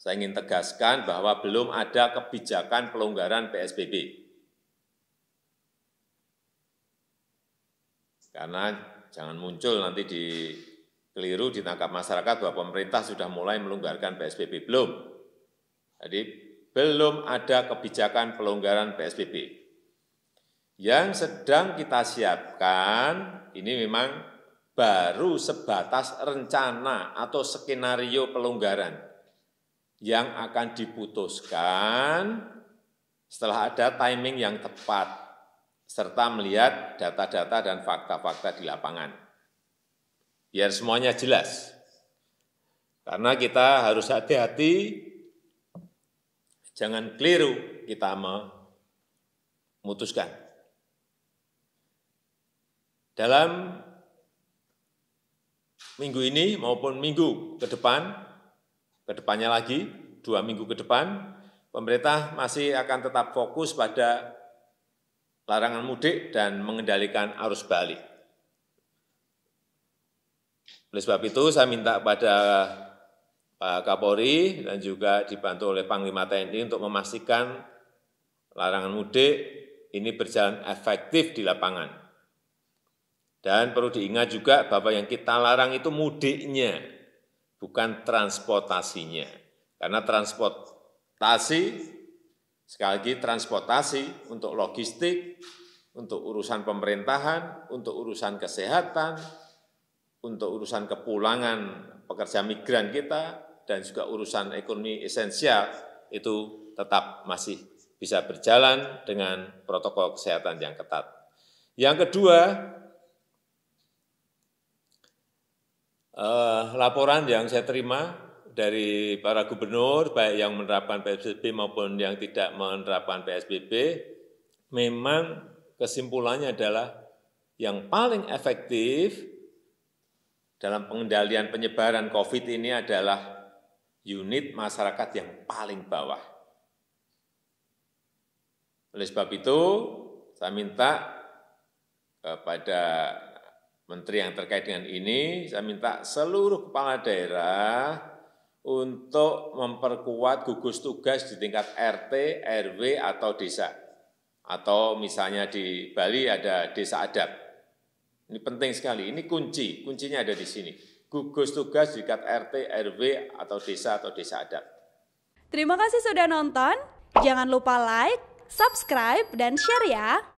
saya ingin tegaskan bahwa belum ada kebijakan pelonggaran PSBB. Karena jangan muncul nanti di keliru ditangkap masyarakat bahwa pemerintah sudah mulai melonggarkan PSBB. Belum. Jadi belum ada kebijakan pelonggaran PSBB. Yang sedang kita siapkan ini memang baru sebatas rencana atau skenario pelonggaran yang akan diputuskan setelah ada timing yang tepat, serta melihat data-data dan fakta-fakta di lapangan. Biar semuanya jelas. Karena kita harus hati-hati, jangan keliru kita memutuskan. Dalam minggu ini maupun minggu ke depan, kedepannya lagi, dua minggu ke depan, pemerintah masih akan tetap fokus pada larangan mudik dan mengendalikan arus balik. Oleh sebab itu, saya minta pada Pak Kapolri dan juga dibantu oleh Panglima TNI untuk memastikan larangan mudik ini berjalan efektif di lapangan. Dan perlu diingat juga bahwa yang kita larang itu mudiknya, bukan transportasinya. Karena transportasi, sekali lagi transportasi untuk logistik, untuk urusan pemerintahan, untuk urusan kesehatan, untuk urusan kepulangan pekerja migran kita, dan juga urusan ekonomi esensial itu tetap masih bisa berjalan dengan protokol kesehatan yang ketat. Yang kedua, Eh, laporan yang saya terima dari para gubernur, baik yang menerapkan PSBB maupun yang tidak menerapkan PSBB, memang kesimpulannya adalah yang paling efektif dalam pengendalian penyebaran COVID ini adalah unit masyarakat yang paling bawah. Oleh sebab itu, saya minta kepada menteri yang terkait dengan ini, saya minta seluruh kepala daerah untuk memperkuat gugus tugas di tingkat RT, RW, atau desa. Atau misalnya di Bali ada desa adat. Ini penting sekali, ini kunci, kuncinya ada di sini. Gugus tugas di tingkat RT, RW, atau desa, atau desa adat. Terima kasih sudah nonton. Jangan lupa like, subscribe, dan share ya.